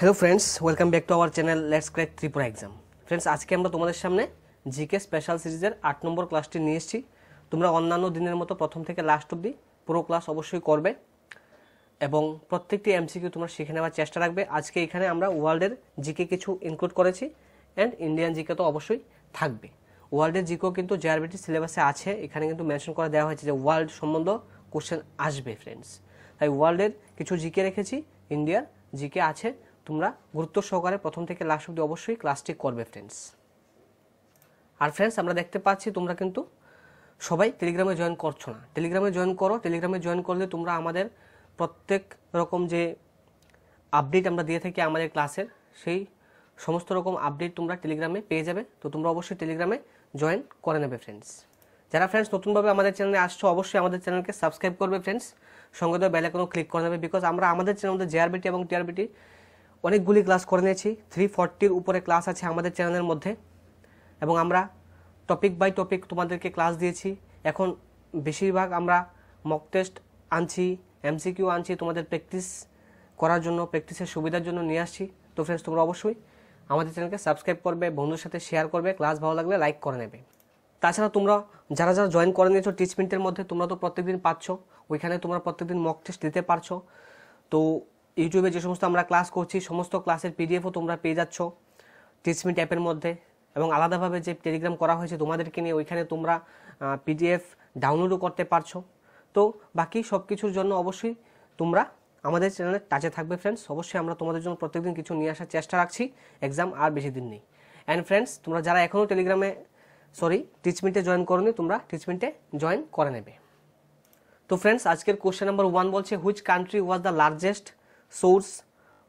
Hello friends welcome back to our channel let's crack Tripura exam friends আজকে আমরা তোমাদের সামনে জিকে স্পেশাল সিরিজের আট নম্বর ক্লাসটি নিয়ে এসেছি তোমরা অন্যান্য দিনের মতো প্রথম থেকে লাস্ট অবধি পুরো ক্লাস অবশ্যই করবে এবং প্রত্যেকটি এমসিকিউ তোমরা শিখে নেওয়ার চেষ্টা রাখবে আজকে এখানে আমরা ওয়ার্ল্ডের জিকে কিছু ইনক্লুড করেছি অ্যান্ড ইন্ডিয়ান জিকে তো অবশ্যই থাকবে ওয়ার্ল্ডের জিকেও কিন্তু জেআরবিটি সিলেবাসে আছে এখানে কিন্তু মেনশন করে দেওয়া হয়েছে যে ওয়ার্ল্ড সম্বন্ধ কোশ্চেন আসবে ফ্রেন্ডস তাই ওয়ার্ল্ডের কিছু জিকে রেখেছি ইন্ডিয়ার জিকে আছে তোমরা গুরুত্ব সহকারে প্রথম থেকে লাস্ট অব্দি অবশ্যই ক্লাসটি করবে ফ্রেন্ডস আর ফ্রেন্ডস আমরা দেখতে পাচ্ছি তোমরা কিন্তু সবাই টেলিগ্রামে জয়েন করছো না টেলিগ্রামে জয়েন করো টেলিগ্রামে জয়েন করলে তোমরা আমাদের প্রত্যেক রকম যে আপডেট আমরা দিয়ে থাকি আমাদের ক্লাসের সেই সমস্ত রকম আপডেট তোমরা টেলিগ্রামে পেয়ে যাবে তো তোমরা অবশ্যই টেলিগ্রামে জয়েন করে নেবে ফ্রেন্ডস যারা ফ্রেন্ডস নতুনভাবে আমাদের চ্যানেলে আসছো অবশ্যই আমাদের চ্যানেলকে সাবস্ক্রাইব করবে ফ্রেন্ডস সঙ্গে তো বেলাকোনও ক্লিক করে নেবে বিকজ আমরা আমাদের চ্যানেলে জেআরবিটি এবং টিআরবিটি অনেকগুলি ক্লাস করে নিয়েছি থ্রি ফর্টির উপরে ক্লাস আছে আমাদের চ্যানেলের মধ্যে এবং আমরা টপিক বাই টপিক তোমাদেরকে ক্লাস দিয়েছি এখন বেশিরভাগ আমরা মক টেস্ট আনছি এমসিকিউ আনছি তোমাদের প্র্যাকটিস করার জন্য প্র্যাকটিসের সুবিধার জন্য নিয়ে আসছি তো ফ্রেন্ডস তোমরা অবশ্যই আমাদের চ্যানেলকে সাবস্ক্রাইব করবে বন্ধুর সাথে শেয়ার করবে ক্লাস ভালো লাগলে লাইক করে নেবে তাছাড়া তোমরা যারা যারা জয়েন করে নিয়েছো টিচমেন্টের মধ্যে তোমরা তো প্রত্যেকদিন পাচ্ছ ওইখানে তোমরা প্রত্যেকদিন মক টেস্ট দিতে পারছো তো ইউটিউবে যে সমস্ত আমরা ক্লাস করছি সমস্ত ক্লাসের পিডিএফও তোমরা পেয়ে যাচ্ছ টিচমিট অ্যাপের মধ্যে এবং আলাদাভাবে যে টেলিগ্রাম করা হয়েছে তোমাদেরকে নিয়ে ওইখানে তোমরা পিডিএফ ডাউনলোডও করতে পারছো তো বাকি সব কিছুর জন্য অবশ্যই তোমরা আমাদের চ্যানেলে টাচে থাকবে ফ্রেন্ডস অবশ্যই আমরা তোমাদের জন্য প্রত্যেকদিন কিছু নিয়ে আসার চেষ্টা রাখছি এক্সাম আর বেশি দিন নেই অ্যান্ড ফ্রেন্ডস তোমরা যারা এখনও টেলিগ্রামে সরি টিচমিন্টে জয়েন নি তোমরা টিচমিন্টে জয়েন করে নেবে তো ফ্রেন্ডস আজকের কোশ্চেন নাম্বার ওয়ান বলছে which country was the largest source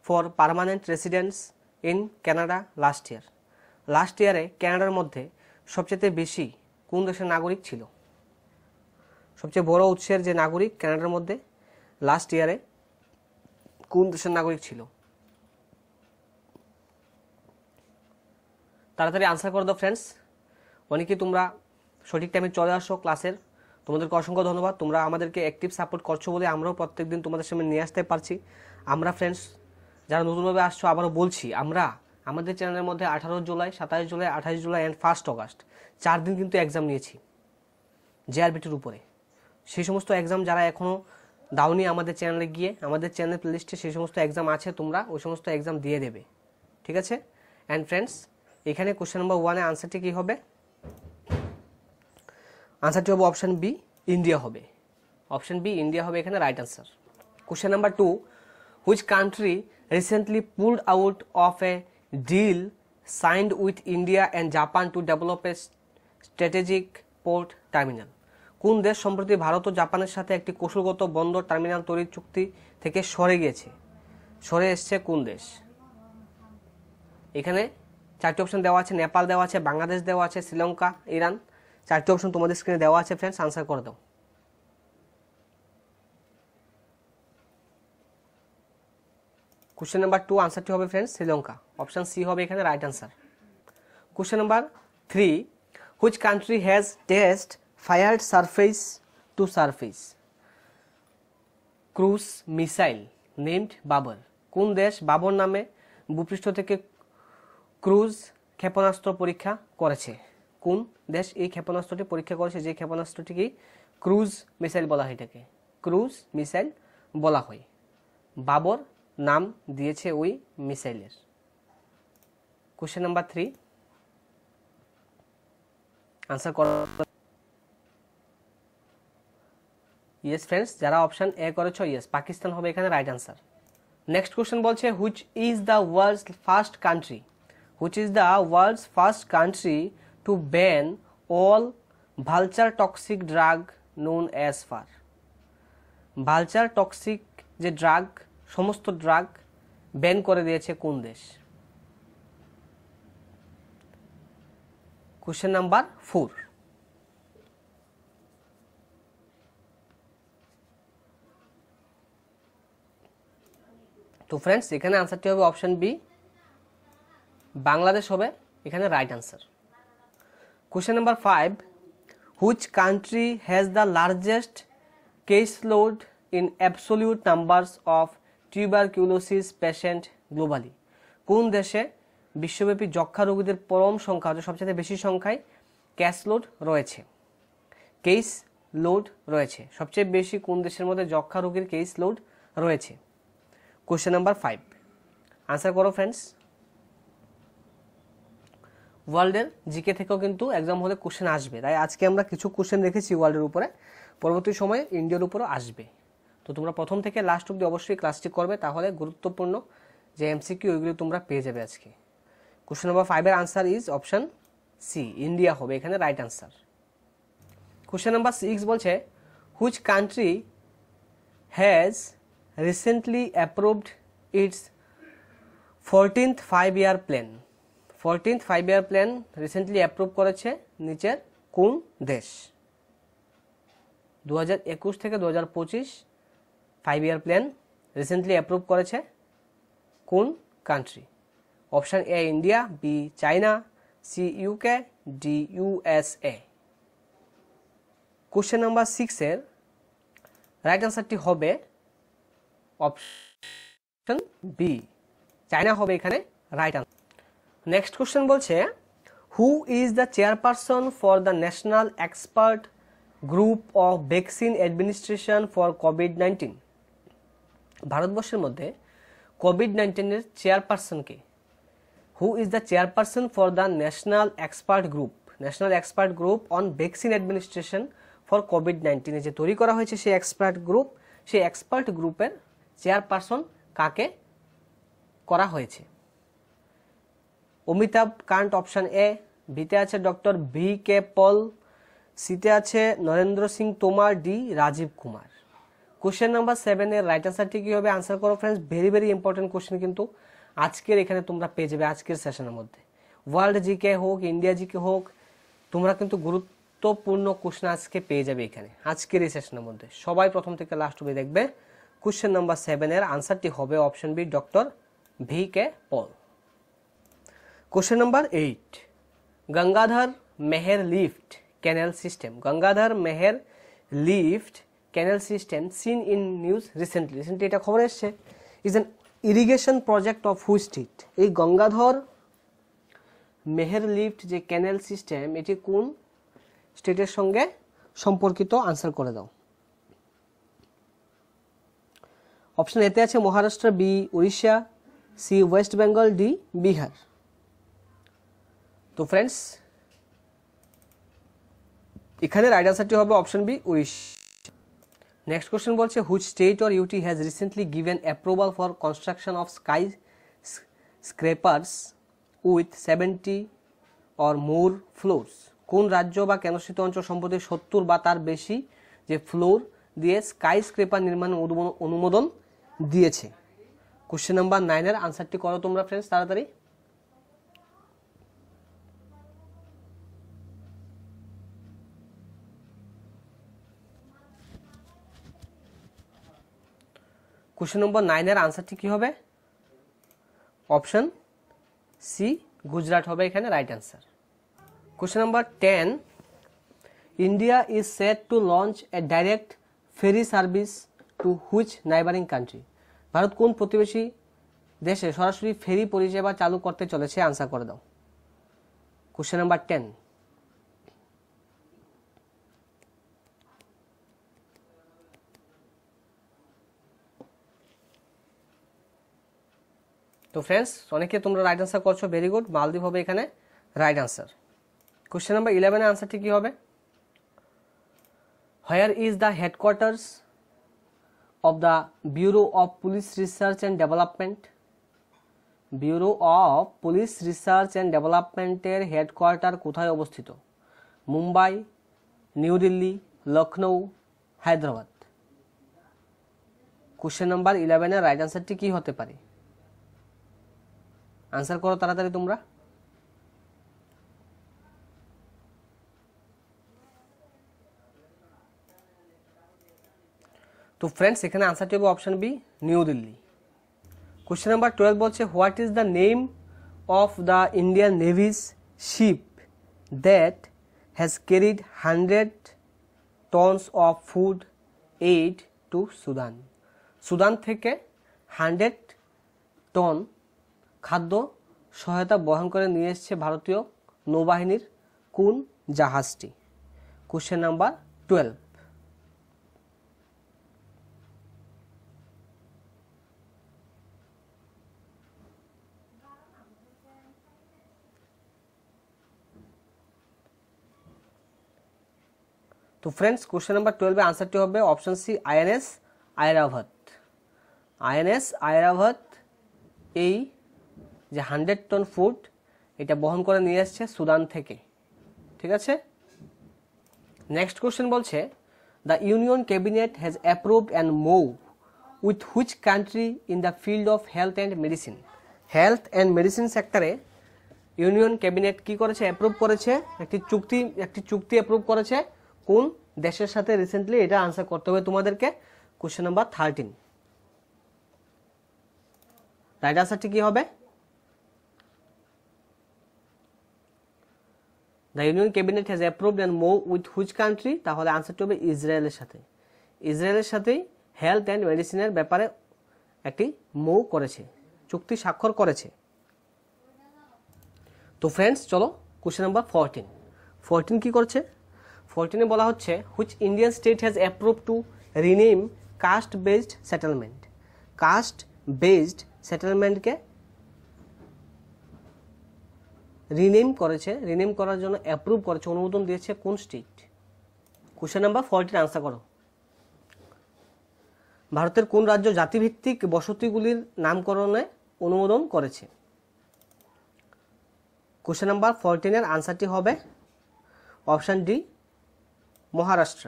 for permanent residence in Canada last year last ইয়ারে ক্যানাডার মধ্যে সবচেয়ে বেশি কোন দেশের নাগরিক ছিল সবচেয়ে বড় উৎসের যে নাগরিক ক্যানাডার মধ্যে লাস্ট ইয়ারে কোন দেশের নাগরিক ছিল তাড়াতাড়ি আনসার করে দাও ফ্রেন্ডস অনেকে তোমরা সঠিক টাইমে চলে আসো ক্লাসের তোমাদেরকে অসংখ্য ধন্যবাদ তোমরা আমাদেরকে অ্যাক্টিভ সাপোর্ট করছো বলে আমরাও প্রত্যেক দিন তোমাদের সামনে নিয়ে আসতে পারছি আমরা ফ্রেন্ডস যারা নতুনভাবে আসছো আবারও বলছি আমরা আমাদের চ্যানেলের মধ্যে আঠারো জুলাই সাতাশ জুলাই আঠাশ জুলাই অ্যান্ড ফার্স্ট অগাস্ট চার দিন কিন্তু এক্সাম নিয়েছি জেআরবিটির উপরে সেই সমস্ত এক্সাম যারা এখনও দাওনি আমাদের চ্যানেলে গিয়ে আমাদের চ্যানেল প্লেলিস্টে সেই সমস্ত এক্সাম আছে তোমরা ওই সমস্ত এক্সাম দিয়ে দেবে ঠিক আছে অ্যান্ড ফ্রেন্ডস এখানে কোশ্চেন নম্বর ওয়ানে আনসারটি কী হবে আনসারটি হবে অপশান বি ইন্ডিয়া হবে অপশান বি ইন্ডিয়া হবে এখানে right answer question number two which country recently pulled out of a deal signed with India and Japan to develop a strategic port terminal? কোন দেশ সম্প্রতি ভারত ও জাপানের সাথে একটি কৌশলগত বন্দর টার্মিনাল তৈরির চুক্তি থেকে সরে গিয়েছে সরে এসছে কোন দেশ এখানে চারটি অপশন দেওয়া আছে নেপাল দেওয়া আছে বাংলাদেশ দেওয়া আছে শ্রীলঙ্কা ইরান চারটি অপশন তোমাদের স্ক্রিনে দেওয়া আছে ফ্রেন্ডস আনসার করে দাও কোশ্চেন নাম্বার টু আনসারটি হবে ফ্রেন্ড শ্রীলঙ্কা অপশান সি হবে এখানে right answer question number three which country has test fired surface to surface cruise missile named Babur কোন দেশ বাবর নামে ভূপৃষ্ঠ থেকে ক্রুজ ক্ষেপণাস্ত্র পরীক্ষা করেছে কোন দেশ এই ক্ষেপণাস্ত্রটি পরীক্ষা করেছে যে ক্ষেপণাস্ত্রটিকে ক্রুজ মিসাইল বলা হয় এটাকে ক্রুজ মিসাইল বলা হয় বাবর নাম দিয়েছে ওই মিসাইলের কোশ্চেন নাম্বার থ্রি আনসার কর ইয়েস ফ্রেন্ডস যারা অপশন এ করেছ ইয়েস পাকিস্তান হবে এখানে রাইট আনসার নেক্সট কোশ্চেন বলছে which is the world's first country which is the world's first country to ban all vulture toxic drug known as far vulture toxic যে drug সমস্ত drug ban করে দিয়েছে কোন দেশ question number four তো friends এখানে আনসারটি হবে অপশান বি বাংলাদেশ হবে এখানে right answer question number five which country has the largest case load in absolute numbers of tuberculosis patient globally কোন দেশে বিশ্বব্যাপী যক্ষা রোগীদের পরম সংখ্যা অর্থাৎ সবচেয়ে বেশি সংখ্যায় ক্যাশ লোড রয়েছে কেস লোড রয়েছে সবচেয়ে বেশি কোন দেশের মধ্যে যক্ষা রোগীর কেস লোড রয়েছে কোশ্চেন নাম্বার ফাইভ আনসার করো ফ্রেন্ডস ওয়ার্ল্ডের জিকে থেকেও কিন্তু এক্সাম হলে কোশ্চেন আসবে তাই আজকে আমরা কিছু কোশ্চেন রেখেছি ওয়ার্ল্ডের উপরে পরবর্তী সময়ে ইন্ডিয়ার উপরও আসবে তো তোমরা প্রথম থেকে লাস্ট অব্দি অবশ্যই ক্লাসটি করবে তাহলে গুরুত্বপূর্ণ যে এমসিকিউ ওইগুলো তোমরা পেয়ে যাবে আজকে কোশ্চেন নম্বর ফাইভের answer is option C India হবে এখানে right answer question number six বলছে which country has recently approved its fourteenth five year plan fourteenth five year plan recently approve করেছে নিচের কোন দেশ দু থেকে দু five year plan recently approve করেছে কোন country option A India B China C UK D USA question number সিক্সের রাইট অ্যান্সারটি হবে অপশন বি চায়না হবে এখানে রাইট আনসার নেক্সট কোশ্চেন বলছে who is the chairperson for the national expert group of vaccine administration for covid nineteen ভারতবর্ষের মধ্যে covid নাইন্টিনের চেয়ারপারসনকে who is the chairperson for the national expert group national expert group on vaccine administration for covid নাইন্টিনে যে তৈরি করা হয়েছে সেই এক্সপার্ট গ্রুপ সেই এক্সপার্ট গ্রুপের চেয়ারপারসন কাকে করা হয়েছে অমিতাভ কান্ট অপশান এ বিতে আছে ডক্টর ভি কে পল সিতে আছে Narendra Singh Tomar D Rajiv Kumar question number সেভেনের রাইট আনসারটি কী হবে আনসার করো friends very very important question কিন্তু আজকের এখানে তোমরা পেয়ে যাবে আজকের সেশনের মধ্যে ওয়ার্ল্ড জি কে হোক ইন্ডিয়া জি কে হোক তোমরা কিন্তু গুরুত্বপূর্ণ কোশ্চেন আজকে পেয়ে যাবে এখানে আজকের এই সেশনের মধ্যে সবাই প্রথম থেকে লাস্ট অবধি দেখবে কোশ্চেন নাম্বার সেভেনের আনসারটি হবে option B doctor V K Paul question number eight Gangadhar Meher lift canal system Gangadhar Meher lift canal system seen in news recently recently এটা খবর এসছে is an irrigation project of who street এই গঙ্গাধর মেহের লিফ্ট যে ক্যানেল সিস্টেম এটি কোন স্টেটের সঙ্গে সম্পর্কিত আনসার করে দাও অপশন এতে আছে Maharashtra B Orissa C west Bengal D Bihar তো ফ্রেন্ডস এখানে রাইট আনসারটি হবে option B Orissa next question বলছে which state or UT has recently given approval for construction of skyscrapers with seventy or more floors কোন রাজ্য বা কেন্দ্রশাসিত অঞ্চল সম্পদে সত্তর বা তার বেশি যে ফ্লোর দিয়ে স্কাই স্ক্রেপার নির্মাণের অনুমোদন দিয়েছে কোশ্চেন নাম্বার নাইনের আনসারটি করো তোমরা ফ্রেন্ডস তাড়াতাড়ি কোশ্চেন নম্বর নাইনের আনসারটি কি হবে অপশন সি গুজরাট হবে এখানে right answer question number ten India is set to launch a direct ferry service to which neighbouring country Bharat কোন প্রতিবেশী দেশে সরাসরি ফেরি পরিষেবা চালু করতে চলেছে আনসার করে দাও কোশ্চেন নাম্বার টেন তো ফ্রেন্ডস অনেকে তোমরা রাইট আনসার করছো ভেরি গুড মালদ্বীপ হবে এখানে রাইট আনসার কোশ্চেন নাম্বার ইলেভেনের আনসারটি কী হবে where is the headquarters of the bureau of police research and development bureau of police research and ডেভেলপমেন্টের হেডকোয়ার্টার কোথায় অবস্থিত Mumbai new Delhi Lucknow Hyderabad question number ইলেভেনের রাইট আনসারটি কী হতে পারে আনসার করো তাড়াতাড়ি তোমরা তো ফ্রেন্ডস এখানে আনসারটি হবে option B new Delhi question number twelve বলছে what is the name of the Indian navy's ship that has carried hundred tons of food aid to Sudan Sudan থেকে হান্ড্রেড টন খাদ্য সহায়তা বহন করে নিয়ে এসছে ভারতীয় নৌবাহিনীর কোন জাহাজটি কোশ্চেন নাম্বার টুয়েলভ তো ফ্রেন্ডস কোশ্চেন নাম্বার টুয়েলভে আনসারটি হবে option C INS Airavat INS Airavat এই যে হান্ড্রেড টন ফুড এটা বহন করে নিয়ে আসছে সুদান থেকে ঠিক আছে নেক্সট কোশ্চেন বলছে the union cabinet has approved and move with which country in the field of health and medicine health and medicine সেক্টরে ইউনিয়ন ক্যাবিনেট কি করেছে অ্যাপ্রুভ করেছে একটি চুক্তি একটি চুক্তি অ্যাপ্রুভ করেছে কোন দেশের সাথে রিসেন্টলি এটা আনসার করতে হবে তোমাদেরকে কোশ্চেন নাম্বার থার্টিন রাইট আনসারটি কি হবে the union cabinet has approved and mo with whose country তাহলে আনসারটি হবে ইসরায়েলের সাথে ইসরায়েলের সাথেই হেলথ অ্যান্ড মেডিসিনের ব্যাপারে একটি মো করেছে চুক্তি স্বাক্ষর করেছে তো ফ্রেন্ডস চলো কোশ্চেন নাম্বার ফোরটিন ফোরটিন কী করছে ফোরটিনে বলা হচ্ছে which Indian state has approve to rename caste based settlement caste based সেটেলমেন্টকে রিনেম করেছে রিনেম করার জন্য অ্যাপ্রুভ করেছে অনুমোদন দিয়েছে কোন state question number fourteen answer করো ভারতের কোন রাজ্য জাতিভিত্তিক বসতিগুলির নামকরণে অনুমোদন করেছে কোশ্চেন নাম্বার ফোরটিনের আনসারটি হবে option D Maharashtra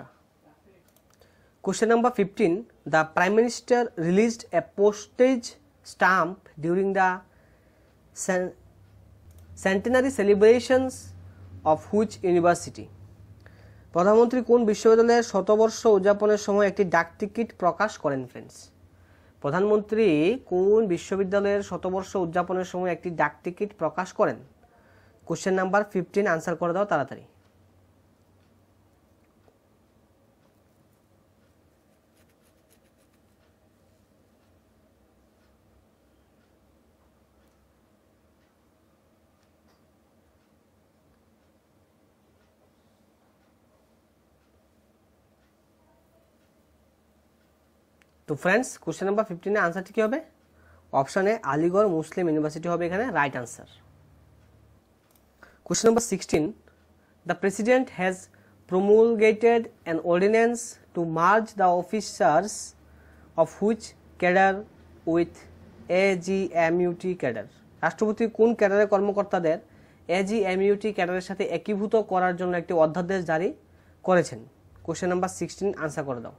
question number fifteen the prime minister released a postage stamp during the centenary celebrations of which university প্রধানমন্ত্রী কোন বিশ্ববিদ্যালয়ের শতবর্ষ উদযাপনের সময় একটি ডাক টিকিট প্রকাশ করেন ফ্রেন্ডস প্রধানমন্ত্রী কোন বিশ্ববিদ্যালয়ের শতবর্ষ উদযাপনের সময় একটি ডাক টিকিট প্রকাশ করেন কোশ্চেন নাম্বার ফিফটিন আনসার করে দাও তাড়াতাড়ি তো ফ্রেন্ডস কোশ্চেন নাম্বার ফিফটিনের আনসারটি কী হবে অপশানে আলিগড় মুসলিম ইউনিভার্সিটি হবে এখানে right answer question number sixteen the president has promulgated an ordinance to of the cadre with A G M UT cadre রাষ্ট্রপতি কোন ক্যাডারের কর্মকর্তাদের এ জি এম এজিএমইউটি ক্যাডারের সাথে একীভূত করার জন্য একটি অধ্যাদেশ জারি করেছেন কোশ্চেন নাম্বার সিক্সটিন আনসার করে দাও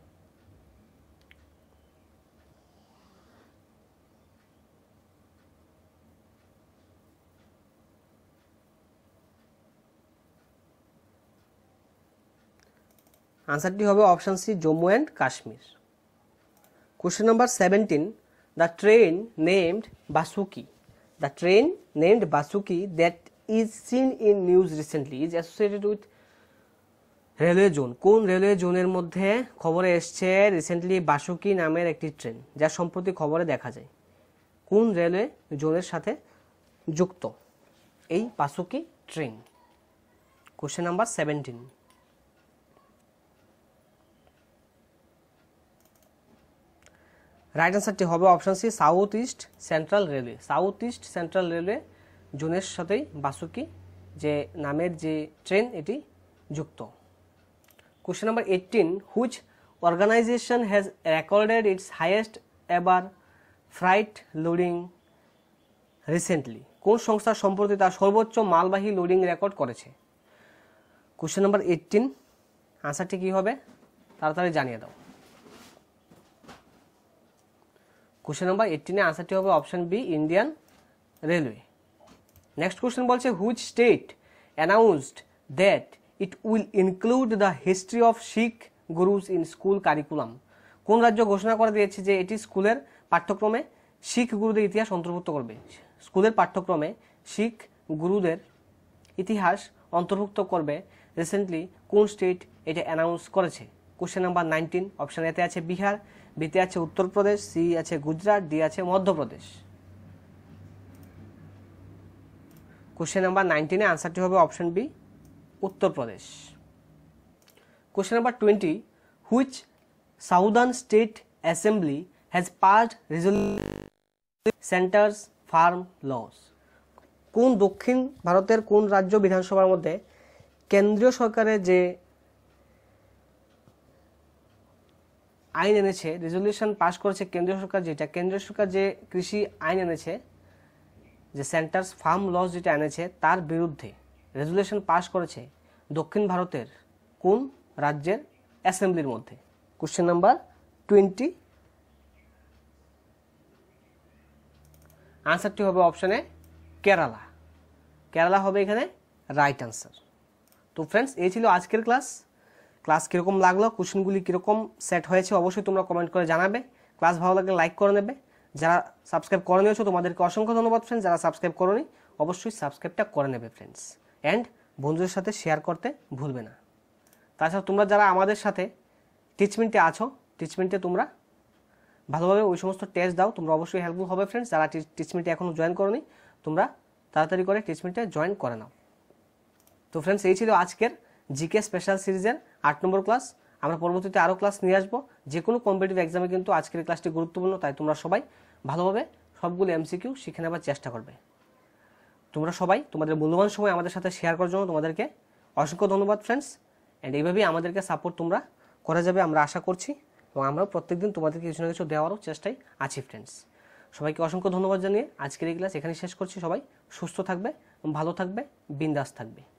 আনসারটি হবে option C Jammu and Kashmir question number seventeen the train named Vasuki the train named Vasuki that is seen in news recently is associated with railway zone কোন রেলওয়ে জোনের মধ্যে খবরে এসছে রিসেন্টলি বাসুকি নামের একটি ট্রেন যা সম্প্রতি খবরে দেখা যায় কোন রেলওয়ে জোনের সাথে যুক্ত এই Vasuki train question number seventeen right অ্যান্সারটি হবে option C south east central railway south east central railway জোনের সাথেই বাসুকি যে নামের যে ট্রেন এটি যুক্ত question number eighteen which organisation has recorded its highest ever freight loading recently কোন সংস্থা সম্প্রতি তার সর্বোচ্চ মালবাহী লোডিং রেকর্ড করেছে কোশ্চেন নাম্বার এইটিন আনসারটি কী হবে তাড়াতাড়ি জানিয়ে দাও কোশ্চেন নম্বর এইটিনে আনসারটি হবে option B Indian railway next question বলছে which state announced that it will include the history of Sikh gurus in school curriculum কোন রাজ্য ঘোষণা করে দিয়েছে যে এটি স্কুলের পাঠ্যক্রমে শিখ গুরুদের ইতিহাস অন্তর্ভুক্ত করবে স্কুলের পাঠ্যক্রমে শিখ গুরুদের ইতিহাস অন্তর্ভুক্ত করবে রিসেন্টলি কোন স্টেট এটা অ্যানাউন্স করেছে কোশ্চেন নাম্বার নাইনটিন অপশান এতে আছে বিহার বিতে আছে উত্তরপ্রদেশ সি আছে গুজরাট ডি আছে মধ্যপ্রদেশ কোশ্চেন নাম্বার নাইনটিনে আনসারটি হবে option B Uttar Pradesh question number twenty which southern state assembly has passed resolution centre's farm laws কোন দক্ষিণ ভারতের কোন রাজ্য বিধানসভার মধ্যে কেন্দ্রীয় সরকারের যে আইন এনেছে রেজলিউশন পাশ করেছে কেন্দ্রীয় সরকার যেটা কেন্দ্রীয় সরকার যে কৃষি আইন এনেছে যে সেন্টার্স ফার্ম লস যেটা এনেছে তার বিরুদ্ধে রেজলিউশন পাশ করেছে দক্ষিণ ভারতের কোন রাজ্যের অ্যাসেম্বলির মধ্যে কোশ্চেন নাম্বার টোয়েন্টি আনসারটি হবে অপশানে কেরালা কেরালা হবে এখানে রাইট আনসার তো ফ্রেন্ডস এই ছিল আজকের ক্লাস ক্লাস কীরকম লাগলো কোশ্চেনগুলি কীরকম সেট হয়েছে অবশ্যই তোমরা কমেন্ট করে জানাবে ক্লাস ভালো লাগলে লাইক করে নেবে যারা সাবস্ক্রাইব করে নিয়েছো তোমাদেরকে অসংখ্য ধন্যবাদ ফ্রেন্ডস যারা সাবস্ক্রাইব করোনি অবশ্যই সাবস্ক্রাইবটা করে নেবে ফ্রেন্ডস অ্যান্ড বন্ধুদের সাথে শেয়ার করতে ভুলবে না তাছাড়া তোমরা যারা আমাদের সাথে টিচমেন্টে আছো টিচমেন্টে তোমরা ভালোভাবে ওই সমস্ত টেস্ট দাও তোমরা অবশ্যই হেল্পফুল হবে ফ্রেন্ডস যারা টিচমেন্টে এখনও জয়েন করোনি তোমরা তাড়াতাড়ি করে টিচমেন্টে জয়েন করে নাও তো ফ্রেন্ডস এই ছিল আজকের জিকে স্পেশাল সিরিজের আট নম্বর ক্লাস আমরা পরবর্তীতে আরও ক্লাস নিয়ে আসবো যে কোনো কম্পিটিভ এক্সামে কিন্তু আজকের ক্লাসটি গুরুত্বপূর্ণ তাই তোমরা সবাই ভালোভাবে সবগুলো এমসিকিউ শিখে নেবার চেষ্টা করবে তোমরা সবাই তোমাদের মূল্যবান সময় আমাদের সাথে শেয়ার করার জন্য তোমাদেরকে অসংখ্য ধন্যবাদ ফ্রেন্ডস অ্যান্ড এইভাবেই আমাদেরকে সাপোর্ট তোমরা করা যাবে আমরা আশা করছি এবং আমরা প্রত্যেকদিন তোমাদেরকে কিছু না কিছু দেওয়ারও চেষ্টাই আছি ফ্রেন্ডস সবাইকে অসংখ্য ধন্যবাদ জানিয়ে আজকের এই ক্লাস এখানে শেষ করছি সবাই সুস্থ থাকবে ভালো থাকবে বিন্দাস থাকবে